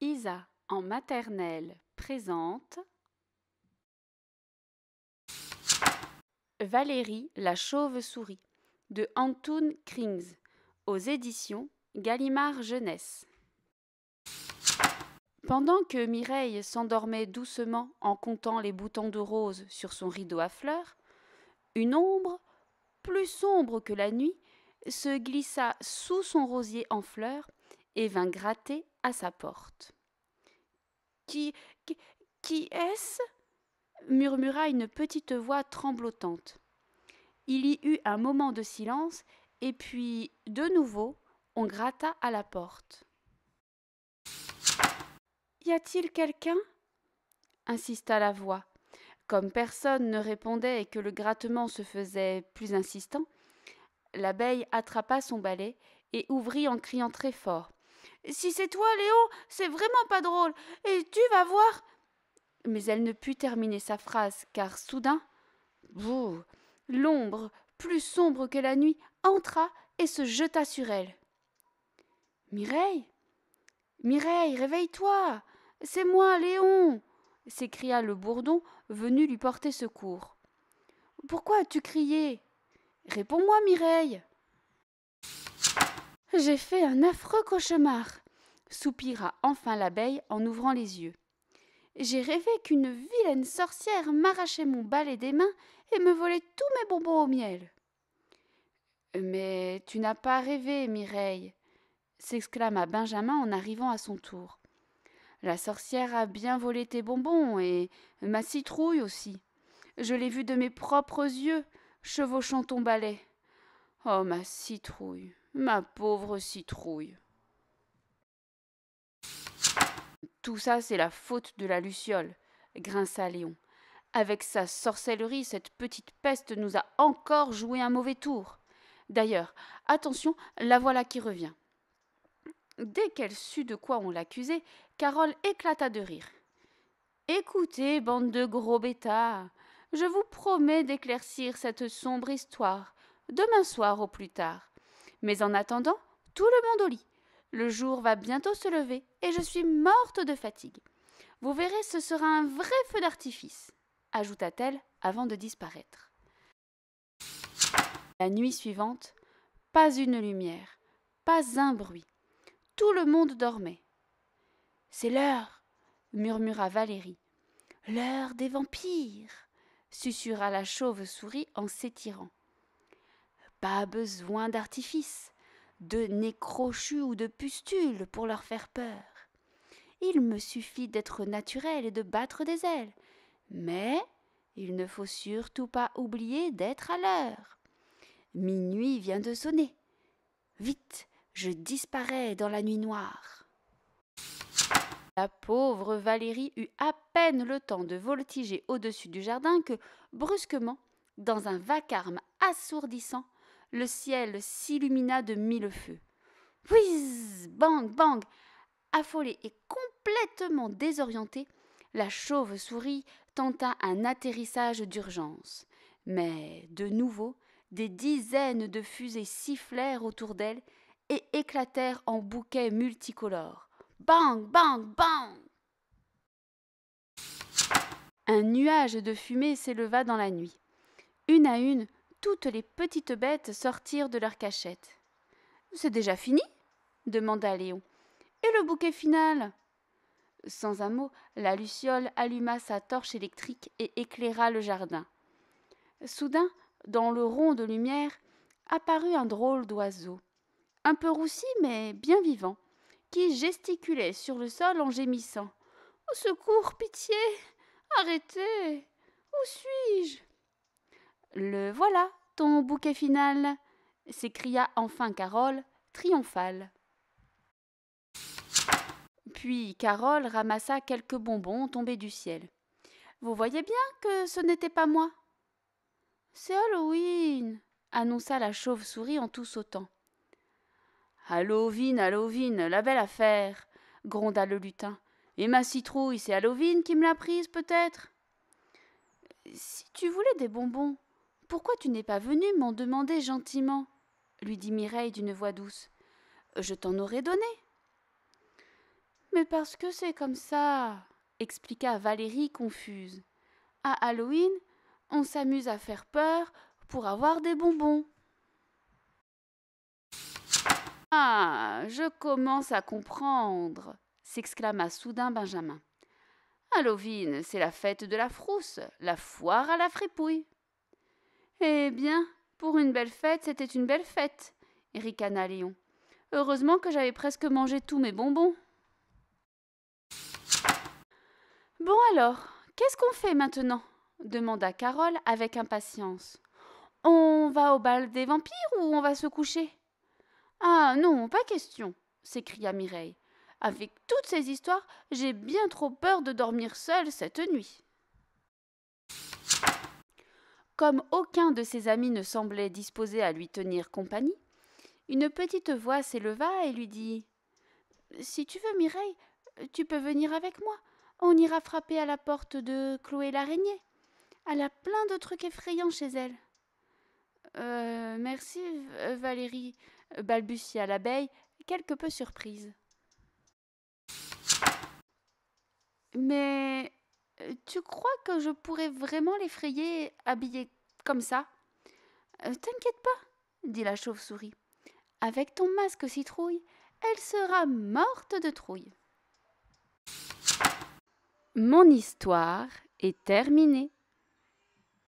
Isa en maternelle présente Valérie la chauve-souris de Antoun Krings aux éditions Gallimard Jeunesse. Pendant que Mireille s'endormait doucement en comptant les boutons de rose sur son rideau à fleurs, une ombre, plus sombre que la nuit, se glissa sous son rosier en fleurs et vint gratter à sa porte. Qui, qui, qui est-ce murmura une petite voix tremblotante. Il y eut un moment de silence, et puis, de nouveau, on gratta à la porte. Y a-t-il quelqu'un insista la voix. Comme personne ne répondait et que le grattement se faisait plus insistant, l'abeille attrapa son balai et ouvrit en criant très fort. Si c'est toi, Léon, c'est vraiment pas drôle. Et tu vas voir. Mais elle ne put terminer sa phrase, car soudain, bouh, l'ombre, plus sombre que la nuit, entra et se jeta sur elle. Mireille Mireille, réveille-toi C'est moi, Léon s'écria le bourdon venu lui porter secours. Pourquoi as-tu crié Réponds-moi, Mireille j'ai fait un affreux cauchemar, soupira enfin l'abeille en ouvrant les yeux. J'ai rêvé qu'une vilaine sorcière m'arrachait mon balai des mains et me volait tous mes bonbons au miel. Mais tu n'as pas rêvé, Mireille, s'exclama Benjamin en arrivant à son tour. La sorcière a bien volé tes bonbons et ma citrouille aussi. Je l'ai vue de mes propres yeux, chevauchant ton balai. Oh, ma citrouille, Ma pauvre citrouille. Tout ça, c'est la faute de la Luciole, grinça Léon. Avec sa sorcellerie, cette petite peste nous a encore joué un mauvais tour. D'ailleurs, attention, la voilà qui revient. Dès qu'elle sut de quoi on l'accusait, Carole éclata de rire. Écoutez, bande de gros bêtas, je vous promets d'éclaircir cette sombre histoire, demain soir au plus tard. Mais en attendant, tout le monde au lit. Le jour va bientôt se lever et je suis morte de fatigue. Vous verrez, ce sera un vrai feu d'artifice, ajouta-t-elle avant de disparaître. La nuit suivante, pas une lumière, pas un bruit. Tout le monde dormait. C'est l'heure, murmura Valérie. L'heure des vampires, susurra la chauve-souris en s'étirant. Pas besoin d'artifice, de nez ou de pustules pour leur faire peur. Il me suffit d'être naturel et de battre des ailes. Mais il ne faut surtout pas oublier d'être à l'heure. Minuit vient de sonner. Vite, je disparais dans la nuit noire. La pauvre Valérie eut à peine le temps de voltiger au-dessus du jardin que, brusquement, dans un vacarme assourdissant, le ciel s'illumina de mille feux. Whiz Bang Bang Affolée et complètement désorientée, la chauve-souris tenta un atterrissage d'urgence. Mais, de nouveau, des dizaines de fusées sifflèrent autour d'elle et éclatèrent en bouquets multicolores. Bang Bang Bang Un nuage de fumée s'éleva dans la nuit. Une à une, toutes les petites bêtes sortirent de leur cachette. C'est déjà fini demanda Léon. Et le bouquet final Sans un mot, la Luciole alluma sa torche électrique et éclaira le jardin. Soudain, dans le rond de lumière, apparut un drôle d'oiseau, un peu roussi mais bien vivant, qui gesticulait sur le sol en gémissant. Au secours, pitié Arrêtez Où suis-je Le voilà ton bouquet final s'écria enfin Carole, triomphale. Puis Carole ramassa quelques bonbons tombés du ciel. Vous voyez bien que ce n'était pas moi. C'est Halloween, annonça la chauve-souris en tout sautant. Halloween, Halloween, la belle affaire, gronda le lutin. Et ma citrouille, c'est Halloween qui me l'a prise peut-être Si tu voulais des bonbons, pourquoi tu n'es pas venu m'en demander gentiment lui dit Mireille d'une voix douce. Je t'en aurais donné. Mais parce que c'est comme ça, expliqua Valérie confuse. À Halloween, on s'amuse à faire peur pour avoir des bonbons. Ah, je commence à comprendre, s'exclama soudain Benjamin. Halloween, c'est la fête de la frousse, la foire à la fripouille. Eh bien, pour une belle fête, c'était une belle fête, ricana Léon. Heureusement que j'avais presque mangé tous mes bonbons. Bon alors, qu'est-ce qu'on fait maintenant demanda Carole avec impatience. On va au bal des vampires ou on va se coucher Ah non, pas question, s'écria Mireille. Avec toutes ces histoires, j'ai bien trop peur de dormir seule cette nuit. Comme aucun de ses amis ne semblait disposé à lui tenir compagnie, une petite voix s'éleva et lui dit Si tu veux, Mireille, tu peux venir avec moi. On ira frapper à la porte de Chloé l'araignée. Elle a plein de trucs effrayants chez elle. Euh, merci, Valérie, balbutia l'abeille, quelque peu surprise. Mais euh, tu crois que je pourrais vraiment l'effrayer habillée comme ça euh, T'inquiète pas, dit la chauve-souris. Avec ton masque citrouille, elle sera morte de trouille. Mon histoire est terminée.